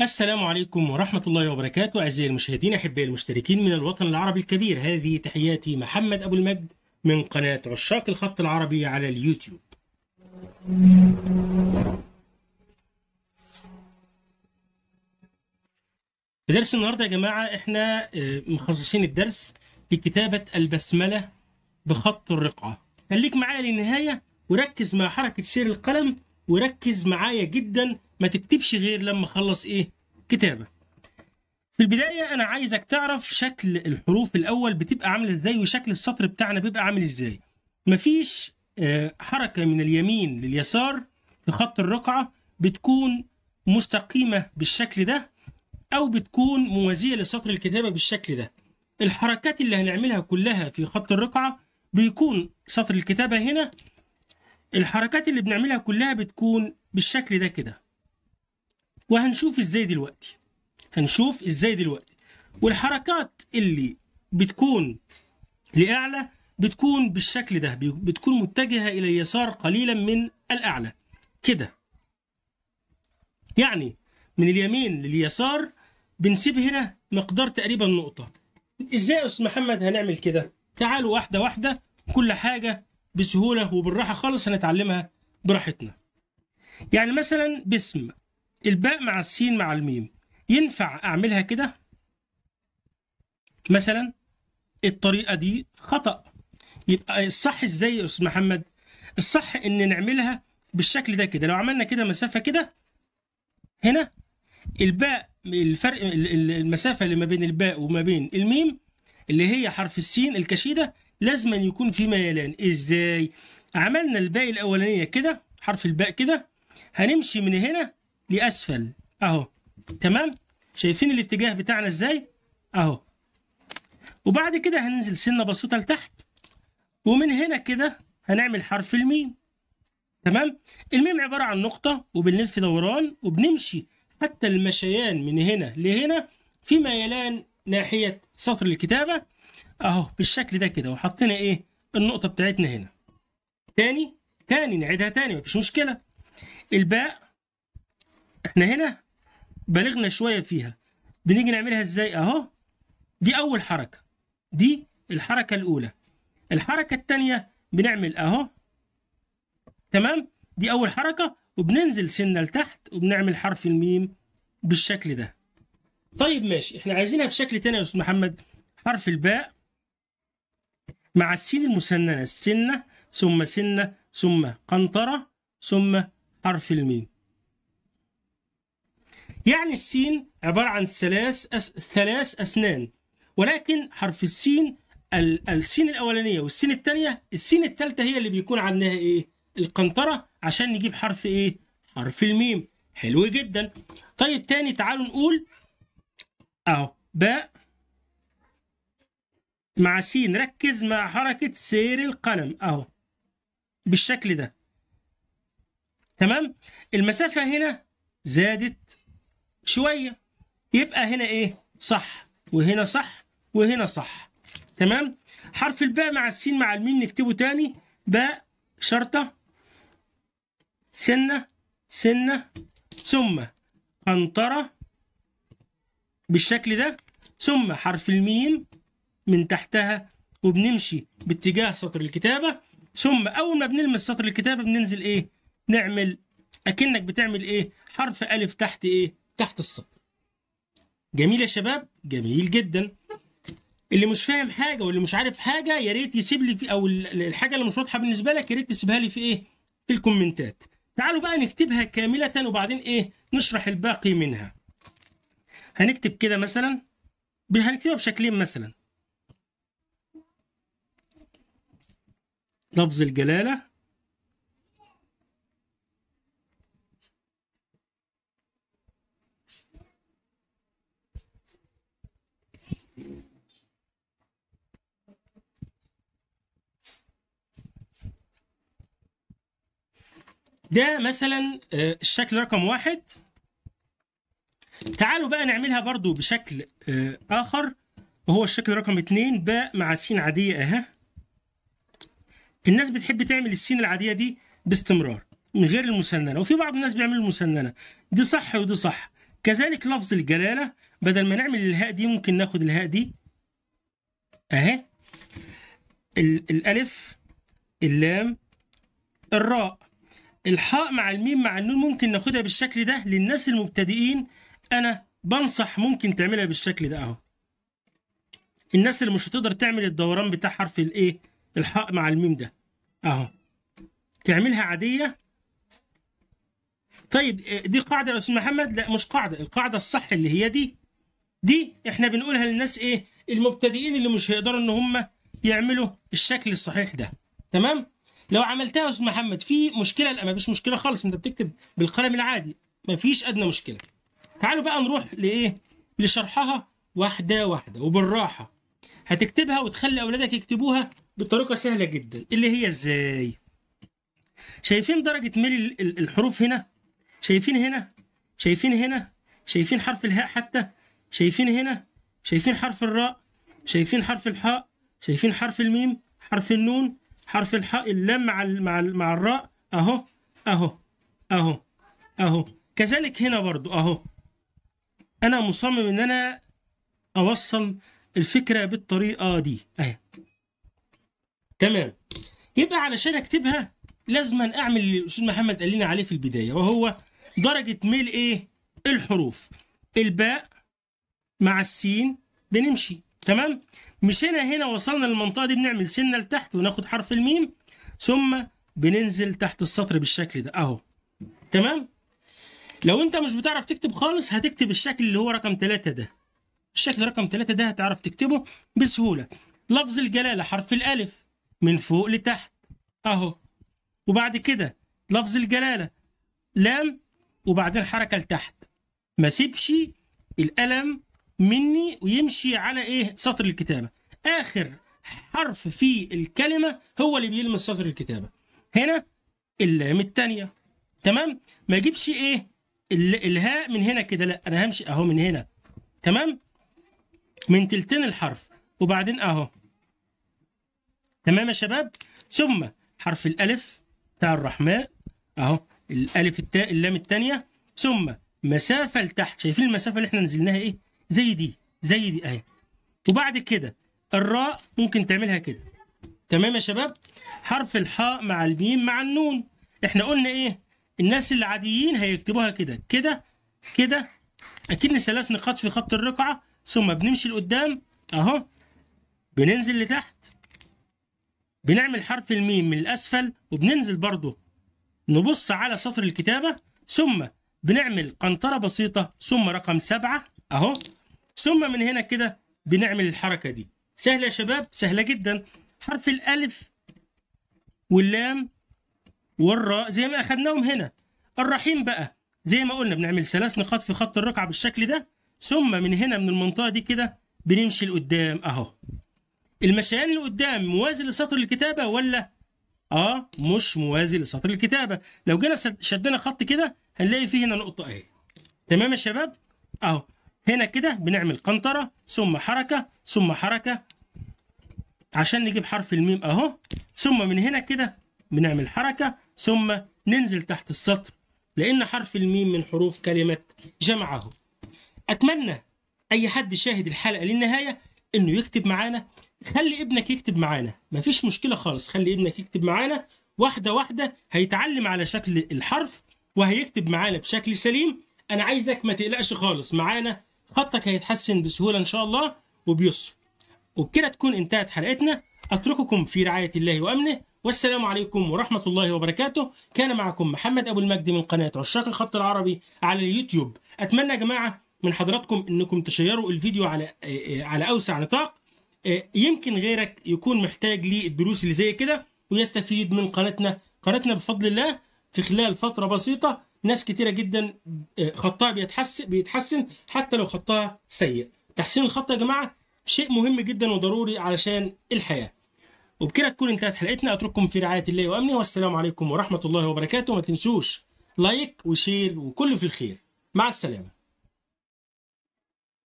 السلام عليكم ورحمة الله وبركاته أعزائي المشاهدين أحبائي المشتركين من الوطن العربي الكبير هذه تحياتي محمد أبو المجد من قناة عشاق الخط العربي على اليوتيوب في درس النهاردة يا جماعة احنا آه، مخصصين الدرس في كتابة البسملة بخط الرقعة خليك معايا للنهاية وركز مع حركة سير القلم وركز معايا جدا ما تكتبش غير لما اخلص ايه كتابه في البدايه انا عايزك تعرف شكل الحروف الاول بتبقى عامله ازاي وشكل السطر بتاعنا بيبقى عامل ازاي مفيش آه، حركه من اليمين لليسار في خط الرقعه بتكون مستقيمه بالشكل ده او بتكون موازيه لسطر الكتابه بالشكل ده الحركات اللي هنعملها كلها في خط الرقعه بيكون سطر الكتابه هنا الحركات اللي بنعملها كلها بتكون بالشكل ده كده وهنشوف ازاي دلوقتي هنشوف ازاي دلوقتي والحركات اللي بتكون لأعلى بتكون بالشكل ده بتكون متجهة إلى اليسار قليلا من الأعلى كده يعني من اليمين لليسار بنسيب هنا مقدار تقريبا نقطة ازاي يا أستاذ محمد هنعمل كده تعالوا واحدة واحدة كل حاجة بسهوله وبالراحه خالص هنتعلمها براحتنا يعني مثلا باسم الباء مع السين مع الميم ينفع اعملها كده مثلا الطريقه دي خطا يبقى الصح ازاي يا استاذ محمد الصح ان نعملها بالشكل ده كده لو عملنا كده مسافه كده هنا الباء الفرق المسافه اللي ما بين الباء وما بين الميم اللي هي حرف السين الكشيده لازم يكون في ميلان ازاي عملنا الباقي الاولانيه كده حرف الباء كده هنمشي من هنا لاسفل اهو تمام شايفين الاتجاه بتاعنا ازاي اهو وبعد كده هننزل سنه بسيطه لتحت ومن هنا كده هنعمل حرف الميم تمام الميم عباره عن نقطه وبنلف دوران وبنمشي حتى المشيان من هنا لهنا في ميلان ناحيه سطر الكتابه اهو بالشكل ده كده وحطينا ايه النقطه بتاعتنا هنا تاني تاني نعيدها تاني مفيش مشكله الباء احنا هنا بلغنا شويه فيها بنيجي نعملها ازاي اهو دي اول حركه دي الحركه الاولى الحركه التانية بنعمل اهو تمام دي اول حركه وبننزل سنه لتحت وبنعمل حرف الميم بالشكل ده طيب ماشي احنا عايزينها بشكل تاني يا استاذ محمد حرف الباء مع السين المسننة السنة ثم سنة ثم قنطرة ثم حرف الميم يعني السين عبارة عن ثلاث أس... ثلاث أسنان ولكن حرف السين ال... السين الأولانية والسين الثانية السين الثالثة هي اللي بيكون عندها إيه القنطرة عشان نجيب حرف إيه حرف الميم حلو جدا طيب تاني تعالوا نقول أهو باء مع س ركز مع حركة سير القلم أهو بالشكل ده تمام المسافة هنا زادت شوية يبقى هنا إيه صح وهنا صح وهنا صح تمام حرف الباء مع السين مع الميم نكتبه تاني باء شرطة سنة سنة ثم قنطرة بالشكل ده ثم حرف الميم من تحتها وبنمشي باتجاه سطر الكتابة ثم أول ما بنلمس سطر الكتابة بننزل إيه نعمل أكنك بتعمل إيه حرف ألف تحت إيه تحت السطر جميل يا شباب جميل جدا اللي مش فاهم حاجه واللي مش عارف حاجه يا ريت يسيب لي في او الحاجه اللي مش واضحه بالنسبه لك يا ريت تسيبها لي في ايه في الكومنتات تعالوا بقى نكتبها كامله وبعدين ايه نشرح الباقي منها هنكتب كده مثلا هنكتبها بشكلين مثلا لفظ الجلالة ده مثلا آه، الشكل رقم واحد تعالوا بقى نعملها برضو بشكل آه، آخر وهو الشكل رقم اتنين باء مع سين عادية أهي الناس بتحب تعمل السين العاديه دي باستمرار من غير المسننه وفي بعض الناس بيعملوا المسننه دي صح ودي صح كذلك لفظ الجلاله بدل ما نعمل الهاء دي ممكن ناخد الهاء دي اهي الالف اللام الراء الحاء مع الميم مع النون ممكن ناخدها بالشكل ده للناس المبتدئين انا بنصح ممكن تعملها بالشكل ده اهو الناس اللي مش هتقدر تعمل الدوران بتاع حرف الايه الحاء مع الميم ده اهو تعملها عاديه طيب آه، دي قاعده يا استاذ محمد لا مش قاعده القاعده الصح اللي هي دي دي احنا بنقولها للناس ايه المبتدئين اللي مش هيقدروا ان هم يعملوا الشكل الصحيح ده تمام لو عملتها يا استاذ محمد في مشكله لا مفيش مشكله خالص انت بتكتب بالقلم العادي مفيش ادنى مشكله تعالوا بقى نروح لايه لشرحها واحده واحده وبالراحه هتكتبها وتخلي اولادك يكتبوها بطريقه سهله جدا اللي هي ازاي شايفين درجه ميل الحروف هنا شايفين هنا شايفين هنا شايفين حرف الهاء حتى شايفين هنا شايفين حرف الراء شايفين حرف الحاء شايفين حرف الميم حرف النون حرف الحاء اللام مع الـ مع الـ مع الراء اهو اهو اهو اهو كذلك هنا برضو اهو انا مصمم ان انا اوصل الفكره بالطريقه دي اهي تمام يبقى علشان اكتبها لازم اعمل اللي الاستاذ محمد قال لنا عليه في البدايه وهو درجه ميل ايه الحروف الباء مع السين بنمشي تمام مشينا هنا وصلنا للمنطقه دي بنعمل سنه لتحت وناخد حرف الميم ثم بننزل تحت السطر بالشكل ده اهو تمام لو انت مش بتعرف تكتب خالص هتكتب الشكل اللي هو رقم ثلاثة ده الشكل رقم ثلاثة ده هتعرف تكتبه بسهولة لفظ الجلالة حرف الألف من فوق لتحت أهو وبعد كده لفظ الجلالة لام وبعدين حركة لتحت ما سيبش القلم مني ويمشي على إيه سطر الكتابة آخر حرف في الكلمة هو اللي بيلمس سطر الكتابة هنا اللام الثانية تمام ما اجيبش ايه الهاء من هنا كده لا انا همشي اهو من هنا تمام من تلتين الحرف وبعدين اهو تمام يا شباب ثم حرف الالف بتاع الرحماء اهو الالف التاء اللام الثانيه ثم مسافه لتحت شايفين المسافه اللي احنا نزلناها ايه زي دي زي دي اهي وبعد كده الراء ممكن تعملها كده تمام يا شباب حرف الحاء مع الميم مع النون احنا قلنا ايه الناس العاديين هيكتبوها كده كده كده اكن ثلاث نقاط في خط الرقعه ثم بنمشي لقدام اهو بننزل لتحت بنعمل حرف الميم من الاسفل وبننزل برضه نبص على سطر الكتابه ثم بنعمل قنطره بسيطه ثم رقم سبعه اهو ثم من هنا كده بنعمل الحركه دي سهله يا شباب سهله جدا حرف الالف واللام والراء زي ما اخدناهم هنا الرحيم بقى زي ما قلنا بنعمل ثلاث نقاط في خط الرقعه بالشكل ده ثم من هنا من المنطقه دي كده بنمشي لقدام اهو المشيان لقدام موازي لسطر الكتابه ولا اه مش موازي لسطر الكتابه لو جينا شدنا خط كده هنلاقي فيه هنا نقطه اهي تمام يا شباب اهو هنا كده بنعمل قنطره ثم حركه ثم حركه عشان نجيب حرف الميم اهو ثم من هنا كده بنعمل حركه ثم ننزل تحت السطر لان حرف الميم من حروف كلمه جمعه اتمنى اي حد شاهد الحلقه للنهايه انه يكتب معانا خلي ابنك يكتب معانا مفيش مشكله خالص خلي ابنك يكتب معانا واحده واحده هيتعلم على شكل الحرف وهيكتب معانا بشكل سليم انا عايزك ما تقلقش خالص معانا خطك هيتحسن بسهوله ان شاء الله وبيسر وبكده تكون انتهت حلقتنا اترككم في رعايه الله وامنه والسلام عليكم ورحمه الله وبركاته كان معكم محمد ابو المجد من قناه عشاق الخط العربي على اليوتيوب اتمنى يا جماعه من حضراتكم انكم تشيروا الفيديو على آه، آه، على اوسع نطاق آه، يمكن غيرك يكون محتاج للدروس اللي زي كده ويستفيد من قناتنا قناتنا بفضل الله في خلال فتره بسيطه ناس كتيره جدا خطها بيتحسن بيتحسن حتى لو خطها سيء تحسين الخط يا جماعه شيء مهم جدا وضروري علشان الحياه وبكده تكون انتهت حلقتنا اترككم في رعايه الله وامنه والسلام عليكم ورحمه الله وبركاته ما تنسوش لايك وشير وكله في الخير مع السلامه